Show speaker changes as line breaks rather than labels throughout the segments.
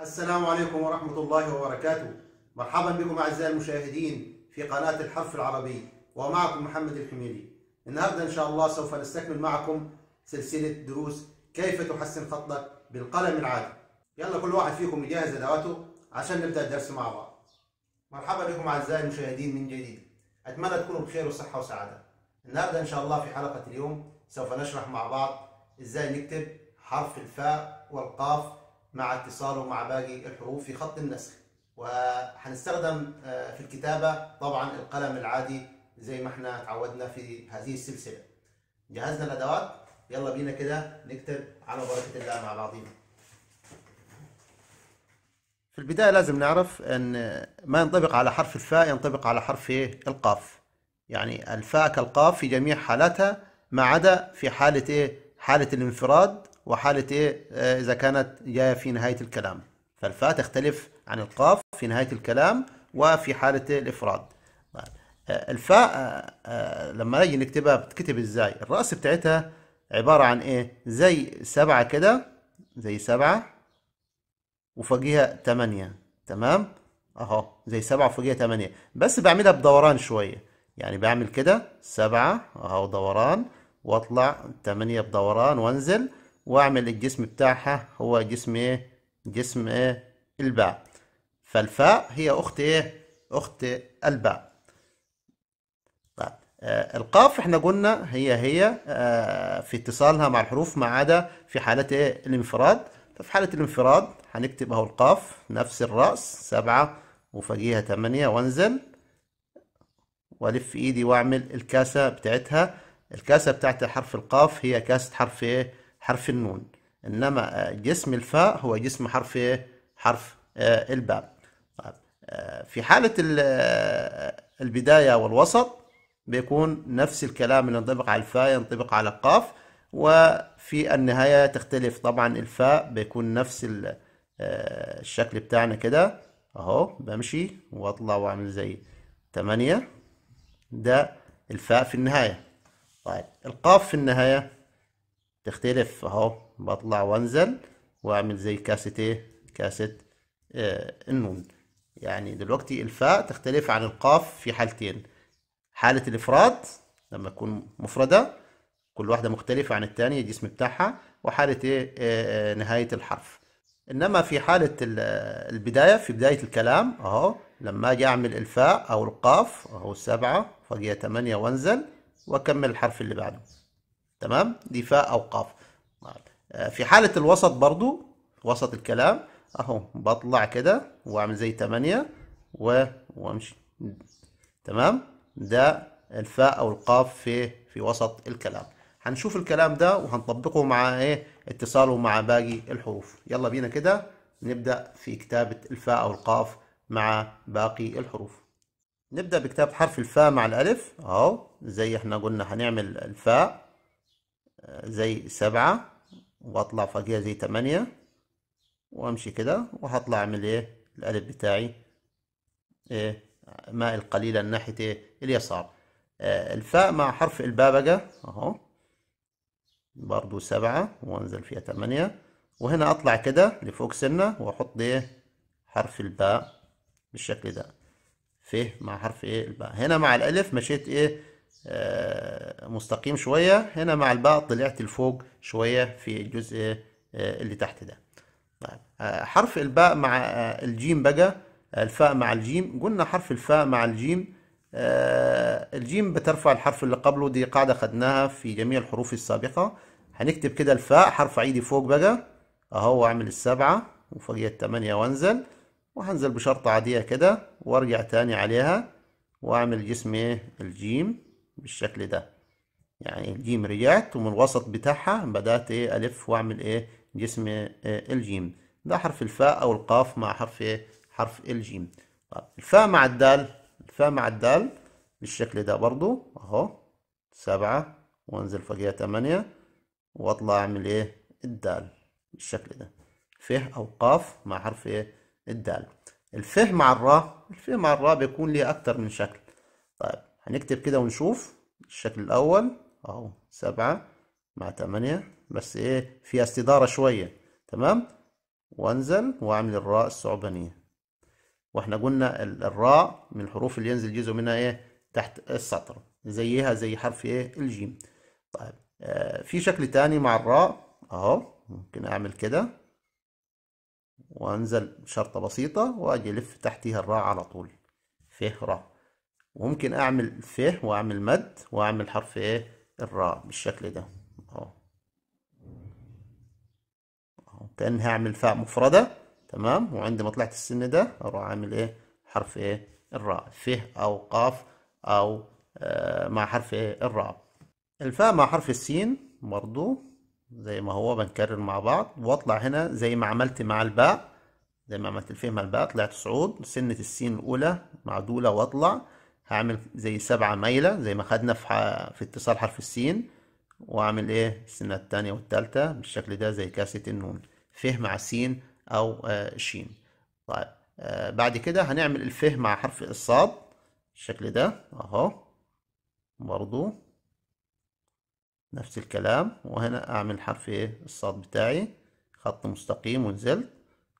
السلام عليكم ورحمة الله وبركاته مرحبا بكم أعزائي المشاهدين في قناة الحرف العربي ومعكم محمد الحميدي النهاردة إن شاء الله سوف نستكمل معكم سلسلة دروس كيف تحسن خطك بالقلم العادي يلا كل واحد فيكم يجهز أدواته عشان نبدأ الدرس مع بعض مرحبا بكم أعزائي المشاهدين من جديد أتمنى تكونوا بخير وصحة وسعادة النهاردة إن شاء الله في حلقة اليوم سوف نشرح مع بعض إزاي نكتب حرف الفاء والقاف مع اتصاله مع باقي الحروف في خط النسخ وهنستخدم آه، في الكتابة طبعا القلم العادي زي ما احنا اتعودنا في هذه السلسلة جهزنا الأدوات يلا بينا كده نكتب على بركة الله مع بعضنا في البداية لازم نعرف أن ما ينطبق على حرف الفاء ينطبق على حرف إيه؟ القاف يعني الفاء كالقاف في جميع حالاتها ما عدا في حالة إيه؟ حالة الانفراد وحالة إيه آه، إذا كانت جاية في نهاية الكلام فالفاء تختلف عن القاف في نهاية الكلام وفي حالة إيه؟ الإفراد طيب. آه، الفاء آه، لما نيجي نكتبها بتكتب إزاي الرأس بتاعتها عبارة عن إيه زي سبعة كده زي سبعة وفوقيها تمانية تمام أهو زي سبعة وفوقيها تمانية بس بعملها بدوران شوية يعني بعمل كده سبعة أهو دوران واطلع تمانية بدوران وانزل واعمل الجسم بتاعها هو جسم ايه جسم ايه الباء فالفاء هي اخت ايه اخت الباء طيب آه، القاف احنا قلنا هي هي آه، في اتصالها مع الحروف ما عدا في حالة ايه الانفراد ففي طيب، حالة الانفراد هنكتب اهو القاف نفس الرأس سبعة وفوقيها تمانية وانزل والف ايدي واعمل الكاسة بتاعتها الكاسة بتاعت حرف القاف هي كاسة حرف ايه حرف النون انما آه، جسم الفاء هو جسم حرف إيه؟ حرف آه، الباء طيب آه، في حالة البداية والوسط بيكون نفس الكلام اللي ينطبق على الفاء ينطبق على القاف وفي النهاية تختلف طبعا الفاء بيكون نفس الشكل بتاعنا كده اهو بمشي واطلع واعمل زي تمانية ده الفاء في النهاية طيب القاف في النهاية تختلف اهو بطلع وانزل واعمل زي كاسة ايه كاسة آه النون يعني دلوقتي الفاء تختلف عن القاف في حالتين حالة الإفراد لما تكون مفردة كل واحدة مختلفة عن التانية الجسم بتاعها وحالة إيه آه، آه، نهاية الحرف إنما في حالة آه، البداية في بداية الكلام أهو لما أجي أعمل الفاء أو القاف أهو السبعة فجيه تمانية وأنزل وأكمل الحرف اللي بعده تمام دي فاء أو قاف طيب. آه، في حالة الوسط برضو وسط الكلام أهو بطلع كده وأعمل زي 8 وأمشي تمام ده الفاء أو القاف في في وسط الكلام هنشوف الكلام ده وهنطبقه مع إيه اتصاله مع باقي الحروف يلا بينا كده نبدأ في كتابة الفاء أو القاف مع باقي الحروف نبدأ بكتابة حرف الفاء مع الألف أهو زي احنا قلنا هنعمل الفاء زي سبعة واطلع فوقيها زي تمانية وامشي كده وهطلع اعمل ايه الالف بتاعي ايه مائل قليلا ناحية ايه اليسار آه الفاء مع حرف الباء بقى اهو برضو سبعة وانزل فيها تمانية وهنا اطلع كده لفوق سنة واحط ايه حرف الباء بالشكل ده فيه مع حرف ايه الباء هنا مع الالف مشيت ايه آه، مستقيم شوية هنا مع الباء طلعت لفوق شوية في الجزء آه، اللي تحت ده طيب آه، حرف الباء مع الجيم بقى الفاء مع الجيم قلنا حرف الفاء مع الجيم الجيم بترفع الحرف اللي قبله دي قاعدة خدناها في جميع الحروف السابقة هنكتب كده الفاء حرف عيدي فوق بقى اهو اعمل السبعة وفوقية التمانية وانزل وهنزل بشرطة عادية كده وارجع تاني عليها واعمل جسم إيه؟ الجيم بالشكل ده يعني الجيم رجعت ومن الوسط بتاعها بدأت ايه ألف وأعمل ايه جسم إيه الجيم ده حرف الفاء أو القاف مع حرف ايه حرف الجيم طب الفاء مع الدال الفاء مع الدال بالشكل ده برضو أهو سبعة وأنزل فوقيها تمانية وأطلع أعمل ايه الدال بالشكل ده فه أو قاف مع حرف ايه الدال الفه مع الراء الفه مع الراء بيكون ليه أكتر من شكل طيب هنكتب كده ونشوف الشكل الأول أهو سبعة مع تمانية بس إيه فيها استدارة شوية تمام وأنزل وأعمل الراء الثعبانية واحنا قلنا الراء من الحروف اللي ينزل جزء منها ايه تحت السطر زيها زي حرف ايه الجيم طيب آه في شكل تاني مع الراء اهو ممكن اعمل كده وانزل شرطة بسيطة واجي الف تحتها الراء على طول فيه راء وممكن اعمل ف واعمل مد واعمل حرف ايه الراء بالشكل ده اهو كأن هعمل فاء مفردة تمام وعندما طلعت السن ده اروح عامل ايه حرف ايه الراء ف او قاف او آه مع حرف ايه الراء الفاء مع حرف السين برضو زي ما هو بنكرر مع بعض واطلع هنا زي ما عملت مع الباء زي ما عملت الفاء مع الباء طلعت صعود سنة السين الأولى معدولة واطلع هعمل زي سبعة مايلة زي ما خدنا في, في اتصال حرف السين واعمل ايه السنة التانية والتالتة بالشكل ده زي كاسة النون ف مع س او آه شين طيب آه بعد كده هنعمل الف مع حرف الصاد بالشكل ده اهو برضو نفس الكلام وهنا اعمل حرف ايه الصاد بتاعي خط مستقيم ونزلت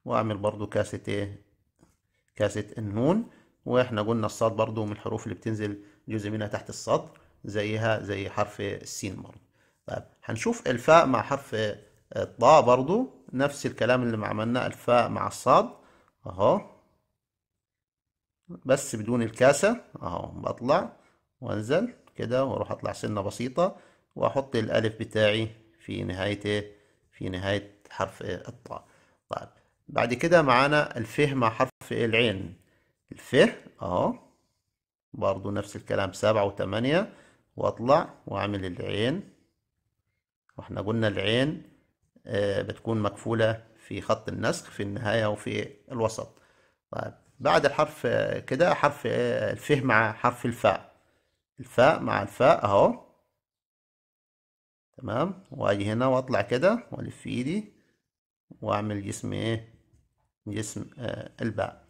واعمل برضو كاسة ايه كاسة النون واحنا قلنا الصاد برضو من الحروف اللي بتنزل جزء منها تحت السطر زيها زي حرف السين برضو طيب هنشوف الفاء مع حرف الطاء برضو نفس الكلام اللي ما عملناه الفاء مع الصاد اهو بس بدون الكاسة اهو بطلع وانزل كده واروح اطلع سنة بسيطة واحط الالف بتاعي في نهاية في نهاية حرف الطاء طيب بعد كده معانا الفه مع حرف العين الف اهو برضو نفس الكلام سبعة وتمانية واطلع واعمل العين واحنا قلنا العين آه، بتكون مكفولة في خط النسخ في النهاية وفي الوسط طيب بعد الحرف آه، كده حرف آه، الفه مع حرف الفاء الفاء مع الفاء اهو تمام واجي هنا واطلع كده والف ايدي واعمل جسم ايه جسم الباء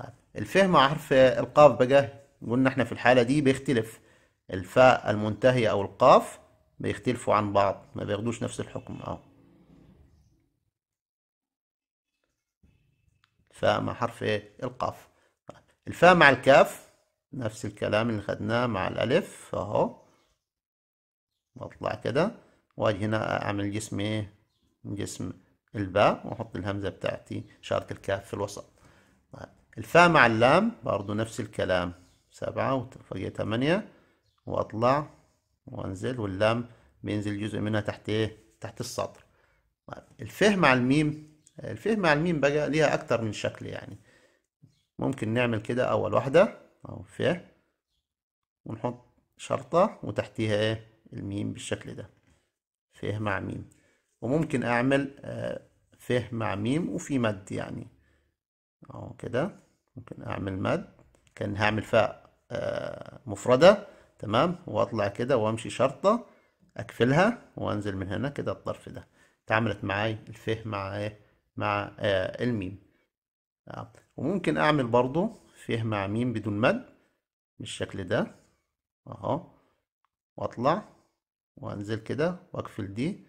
طيب الفهم مع حرف القاف بقى قلنا احنا في الحالة دي بيختلف الفاء المنتهية أو القاف بيختلفوا عن بعض ما بياخدوش نفس الحكم اهو فاء مع حرف ايه القاف طيب. الفاء مع الكاف نفس الكلام اللي خدناه مع الالف اهو واطلع كده واجي هنا اعمل جسم ايه جسم الباء واحط الهمزه بتاعتي شارة الكاف في الوسط طيب الفاء مع اللام برضو نفس الكلام سبعة وفوقيها تمانية وأطلع وأنزل واللام بينزل جزء منها تحت إيه؟ تحت السطر طيب، الفه مع الميم الفه مع الميم بقى ليها أكتر من شكل يعني ممكن نعمل كده أول واحدة أو فه ونحط شرطة وتحتيها إيه؟ الميم بالشكل ده فه مع ميم وممكن أعمل آه، فه مع ميم وفي مد يعني أهو كده ممكن اعمل مد كان هعمل فاء آه، مفردة تمام واطلع كده وامشي شرطة اقفلها وانزل من هنا كده الطرف ده تعملت معاي الفه مع ايه مع الميم آه. وممكن اعمل برضو فيه مع ميم بدون مد بالشكل ده اهو واطلع وانزل كده واقفل دي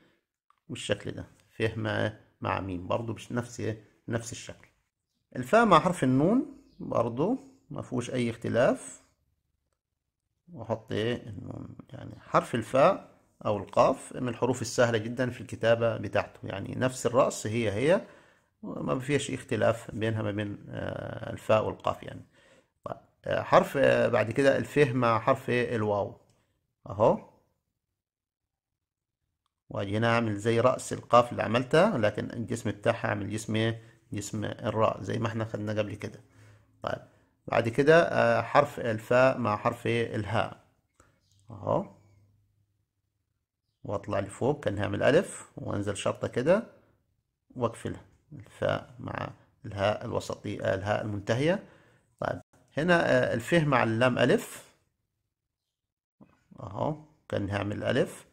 بالشكل ده فيه مع مع ميم برضو بنفس إيه؟ نفس الشكل الفاء مع حرف النون برضو ما فيهوش اي اختلاف واحط ايه النون يعني حرف الفاء او القاف من الحروف السهله جدا في الكتابه بتاعته يعني نفس الراس هي هي ما فيهاش اختلاف بينها ما بين آه، الفاء والقاف يعني طيب، آه، حرف آه، بعد كده الف مع حرف إيه؟ الواو اهو واجي هنا اعمل زي راس القاف اللي عملتها لكن الجسم بتاعها اعمل جسم إيه؟ جسم الراء زي ما احنا خدنا قبل كده طيب بعد كده آه، حرف الفاء مع حرف الهاء اهو واطلع لفوق كانها من الف وانزل شرطه كده واقفلها الفاء مع الهاء الوسطي آه، الهاء المنتهيه طيب هنا آه، الف مع اللام الف اهو كان هعمل الف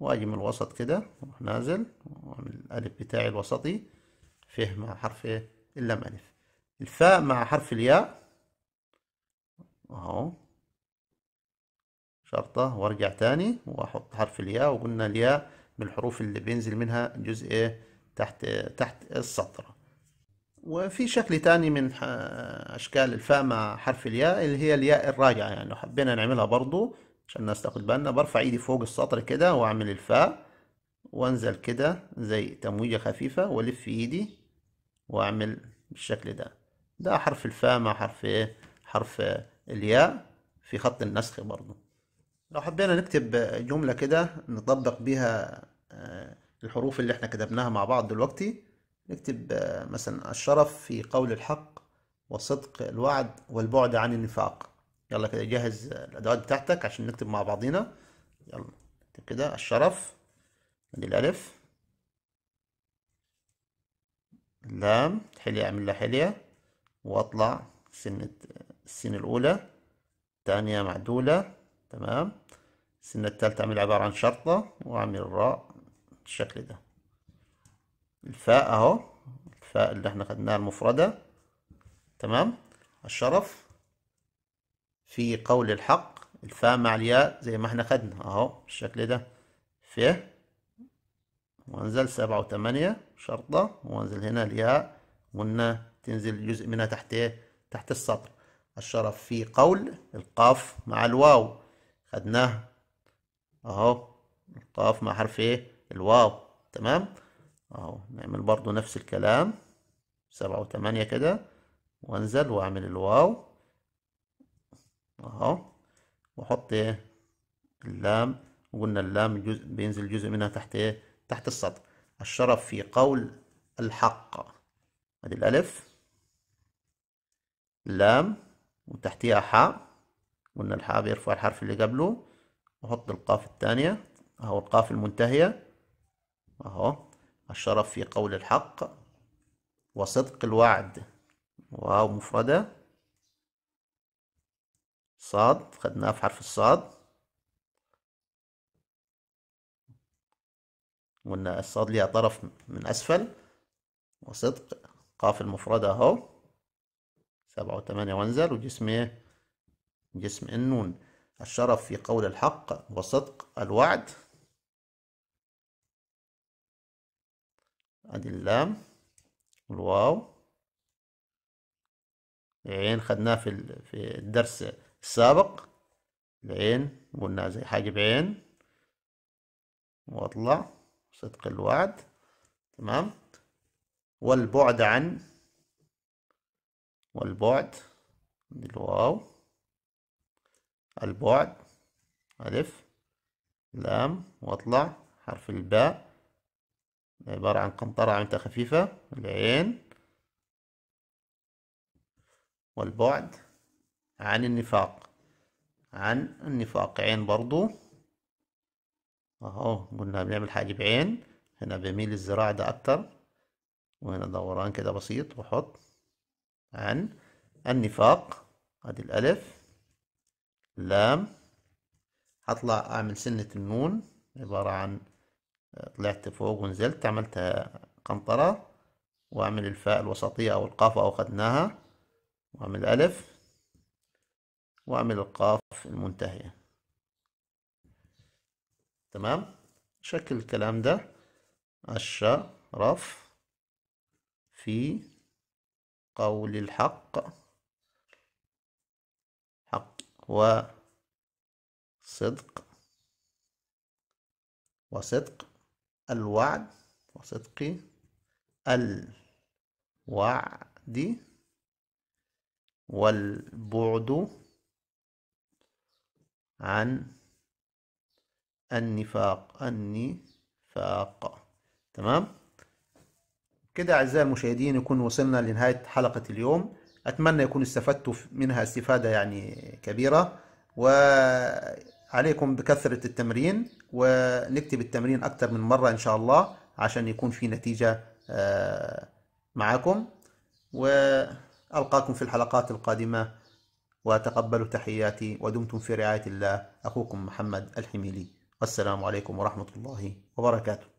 واجي من الوسط كده واروح نازل واعمل الالف بتاعي الوسطي فه مع حرف اللام الف الفاء مع حرف الياء اهو شرطة وارجع تاني واحط حرف الياء وقلنا الياء من الحروف اللي بينزل منها جزء ايه تحت تحت السطر وفي شكل تاني من اشكال الفاء مع حرف الياء اللي هي الياء الراجعة يعني لو حبينا نعملها برضو عشان الناس تاخد بالنا برفع ايدي فوق السطر كده واعمل الفاء وانزل كده زي تمويجة خفيفة والف ايدي واعمل بالشكل ده ده حرف الفاء مع حرف ايه حرف الياء في خط النسخ برضو لو حبينا نكتب جملة كده نطبق بيها آه، الحروف اللي احنا كتبناها مع بعض دلوقتي نكتب آه، مثلا الشرف في قول الحق وصدق الوعد والبعد عن النفاق يلا كده جهز الادوات بتاعتك عشان نكتب مع بعضينا يلا نكتب كده الشرف ادي الالف اللام حلية اعمل لها حلية واطلع سنة السن الاولى الثانية معدولة تمام السنة الثالثة اعمل عبارة عن شرطة واعمل الراء بالشكل ده الفاء اهو الفاء اللي احنا خدناها المفردة تمام الشرف في قول الحق الفاء مع الياء زي ما احنا خدنا اهو بالشكل ده ف وانزل سبعة وثمانية شرطة وانزل هنا الياء قلنا تنزل جزء منها تحت ايه تحت السطر الشرف في قول القاف مع الواو خدناه اهو القاف مع حرف ايه الواو تمام اهو نعمل برضو نفس الكلام سبعة وثمانية كده وانزل واعمل الواو اهو واحط ايه اللام وقلنا اللام جزء بينزل جزء منها تحت ايه تحت السطر الشرف في قول الحق ادي الالف لام وتحتيها حاء قلنا الحاء بيرفع الحرف اللي قبله وحط القاف الثانية أهو القاف المنتهية أهو الشرف في قول الحق وصدق الوعد واو مفردة صاد خدناه في حرف الصاد قلنا الصاد ليها طرف من أسفل وصدق قاف المفردة أهو سبعة وثمانية وانزل وجسم ايه جسم النون الشرف في قول الحق وصدق الوعد ادي اللام والواو العين خدناه في في الدرس السابق العين قلنا زي حاجب عين واطلع صدق الوعد تمام والبعد عن والبعد بالواو البعد ألف لام وأطلع حرف الباء عبارة عن قنطرة عملتها خفيفة العين والبعد عن النفاق عن النفاق عين برضو اهو قلنا بنعمل حاجة بعين هنا بميل الزراعة ده أكتر وهنا دوران كده بسيط وحط عن النفاق هذه الالف لام هطلع اعمل سنة النون عبارة عن آه، طلعت فوق ونزلت عملتها قنطرة واعمل الفاء الوسطية او القاف او اخذناها واعمل ألف واعمل القاف المنتهية تمام شكل الكلام ده الشرف في قول الحق حق وصدق وصدق الوعد وصدق الوعد والبعد عن النفاق النفاق تمام كده أعزائي المشاهدين يكون وصلنا لنهاية حلقة اليوم أتمنى يكون استفدتوا منها استفادة يعني كبيرة وعليكم بكثرة التمرين ونكتب التمرين أكثر من مرة إن شاء الله عشان يكون في نتيجة آه، معكم وألقاكم في الحلقات القادمة وتقبلوا تحياتي ودمتم في رعاية الله أخوكم محمد الحميلي والسلام عليكم ورحمة الله وبركاته